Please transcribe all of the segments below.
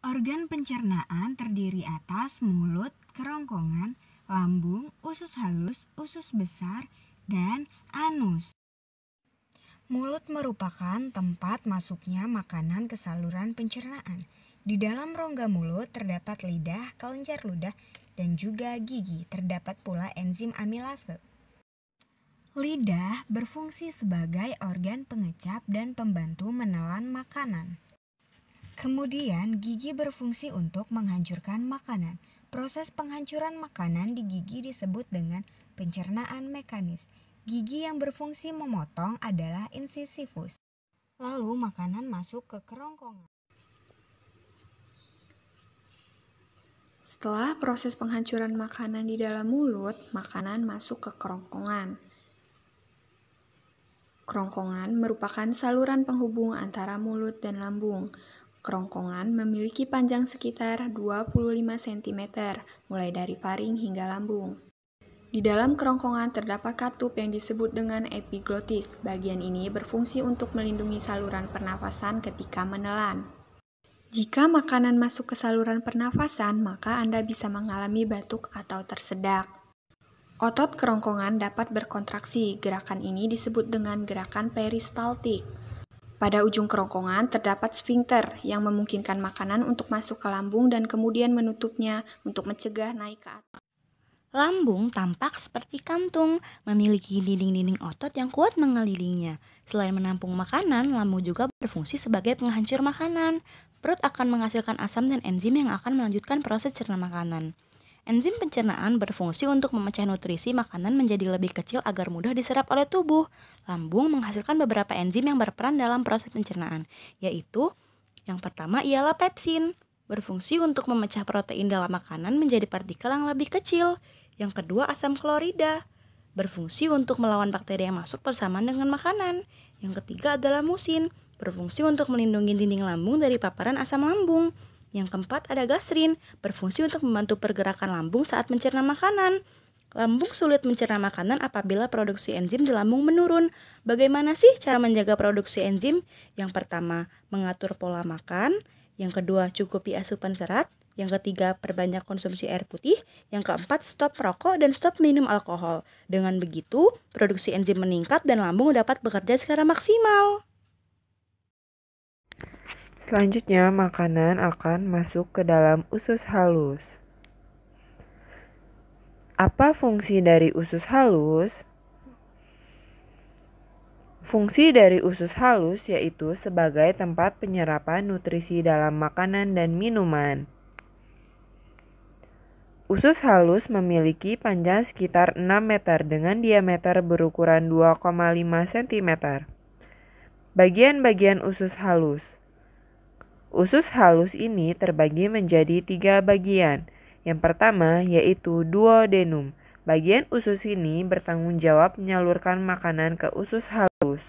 Organ pencernaan terdiri atas mulut, kerongkongan, lambung, usus halus, usus besar, dan anus. Mulut merupakan tempat masuknya makanan ke saluran pencernaan. Di dalam rongga mulut terdapat lidah, kelenjar ludah, dan juga gigi. Terdapat pula enzim amilase. Lidah berfungsi sebagai organ pengecap dan pembantu menelan makanan. Kemudian, gigi berfungsi untuk menghancurkan makanan. Proses penghancuran makanan di gigi disebut dengan pencernaan mekanis. Gigi yang berfungsi memotong adalah insisifus. Lalu makanan masuk ke kerongkongan. Setelah proses penghancuran makanan di dalam mulut, makanan masuk ke kerongkongan. Kerongkongan merupakan saluran penghubung antara mulut dan lambung. Kerongkongan memiliki panjang sekitar 25 cm, mulai dari faring hingga lambung. Di dalam kerongkongan terdapat katup yang disebut dengan epiglotis. Bagian ini berfungsi untuk melindungi saluran pernafasan ketika menelan. Jika makanan masuk ke saluran pernafasan, maka Anda bisa mengalami batuk atau tersedak. Otot kerongkongan dapat berkontraksi. Gerakan ini disebut dengan gerakan peristaltik. Pada ujung kerongkongan terdapat sphincter yang memungkinkan makanan untuk masuk ke lambung dan kemudian menutupnya untuk mencegah naik ke atas. Lambung tampak seperti kantung, memiliki dinding-dinding otot yang kuat mengelilinginya. Selain menampung makanan, lambung juga berfungsi sebagai penghancur makanan. Perut akan menghasilkan asam dan enzim yang akan melanjutkan proses cerna makanan. Enzim pencernaan berfungsi untuk memecah nutrisi makanan menjadi lebih kecil agar mudah diserap oleh tubuh. Lambung menghasilkan beberapa enzim yang berperan dalam proses pencernaan, yaitu yang pertama ialah pepsin, berfungsi untuk memecah protein dalam makanan menjadi partikel yang lebih kecil. Yang kedua asam klorida, berfungsi untuk melawan bakteri yang masuk bersamaan dengan makanan. Yang ketiga adalah musin, berfungsi untuk melindungi dinding lambung dari paparan asam lambung. Yang keempat ada gastrin, berfungsi untuk membantu pergerakan lambung saat mencerna makanan. Lambung sulit mencerna makanan apabila produksi enzim di lambung menurun. Bagaimana sih cara menjaga produksi enzim? Yang pertama, mengatur pola makan. Yang kedua, cukupi asupan serat. Yang ketiga, perbanyak konsumsi air putih. Yang keempat, stop rokok dan stop minum alkohol. Dengan begitu, produksi enzim meningkat dan lambung dapat bekerja secara maksimal. Selanjutnya, makanan akan masuk ke dalam usus halus. Apa fungsi dari usus halus? Fungsi dari usus halus yaitu sebagai tempat penyerapan nutrisi dalam makanan dan minuman. Usus halus memiliki panjang sekitar 6 meter dengan diameter berukuran 2,5 cm. Bagian-bagian usus halus Usus halus ini terbagi menjadi tiga bagian. Yang pertama yaitu duodenum. Bagian usus ini bertanggung jawab menyalurkan makanan ke usus halus.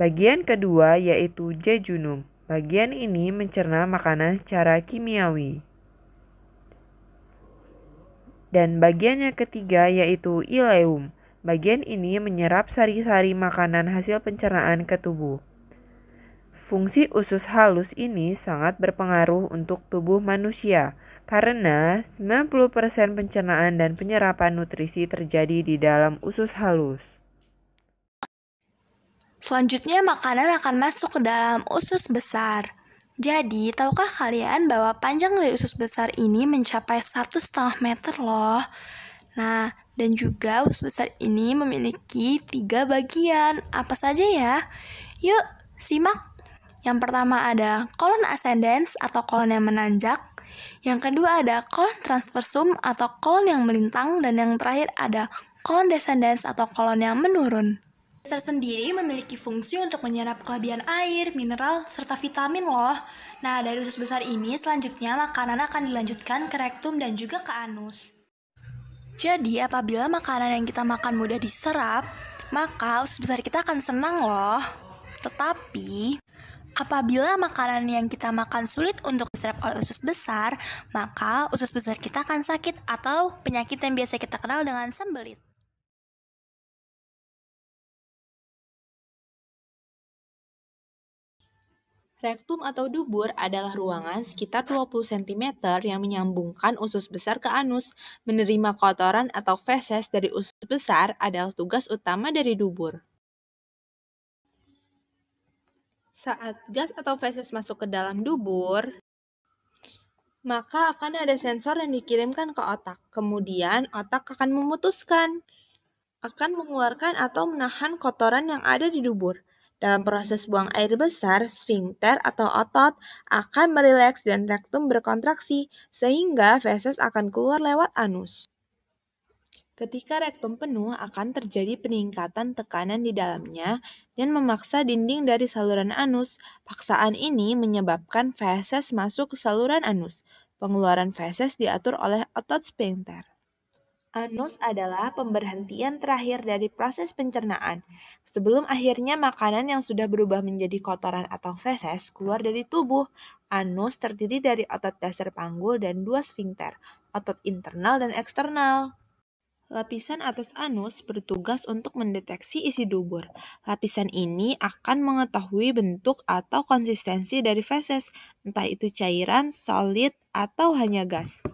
Bagian kedua yaitu jejunum. Bagian ini mencerna makanan secara kimiawi. Dan bagian yang ketiga yaitu ileum. Bagian ini menyerap sari-sari makanan hasil pencernaan ke tubuh. Fungsi usus halus ini sangat berpengaruh untuk tubuh manusia karena 90% pencernaan dan penyerapan nutrisi terjadi di dalam usus halus. Selanjutnya makanan akan masuk ke dalam usus besar. Jadi, tahukah kalian bahwa panjang dari usus besar ini mencapai 1,5 meter loh? Nah, dan juga usus besar ini memiliki tiga bagian. Apa saja ya? Yuk, simak yang pertama ada kolon ascendens atau kolon yang menanjak. Yang kedua ada kolon transversum atau kolon yang melintang. Dan yang terakhir ada kolon descendens atau kolon yang menurun. Dasar sendiri memiliki fungsi untuk menyerap kelebihan air, mineral, serta vitamin loh. Nah, dari usus besar ini selanjutnya makanan akan dilanjutkan ke rektum dan juga ke anus. Jadi, apabila makanan yang kita makan mudah diserap, maka usus besar kita akan senang loh. Tetapi, Apabila makanan yang kita makan sulit untuk diserap oleh usus besar, maka usus besar kita akan sakit atau penyakit yang biasa kita kenal dengan sembelit. Rektum atau dubur adalah ruangan sekitar 20 cm yang menyambungkan usus besar ke anus. Menerima kotoran atau feses dari usus besar adalah tugas utama dari dubur. Saat gas atau feses masuk ke dalam dubur, maka akan ada sensor yang dikirimkan ke otak. Kemudian otak akan memutuskan, akan mengeluarkan atau menahan kotoran yang ada di dubur. Dalam proses buang air besar, sphincter atau otot akan merileks dan rektum berkontraksi, sehingga feses akan keluar lewat anus. Ketika rektum penuh, akan terjadi peningkatan tekanan di dalamnya dan memaksa dinding dari saluran anus. Paksaan ini menyebabkan feses masuk ke saluran anus. Pengeluaran feses diatur oleh otot sphincter. Anus adalah pemberhentian terakhir dari proses pencernaan. Sebelum akhirnya makanan yang sudah berubah menjadi kotoran atau feses keluar dari tubuh, anus terdiri dari otot dasar panggul dan dua sphincter, otot internal dan eksternal. Lapisan atas anus bertugas untuk mendeteksi isi dubur. Lapisan ini akan mengetahui bentuk atau konsistensi dari feses, entah itu cairan, solid, atau hanya gas.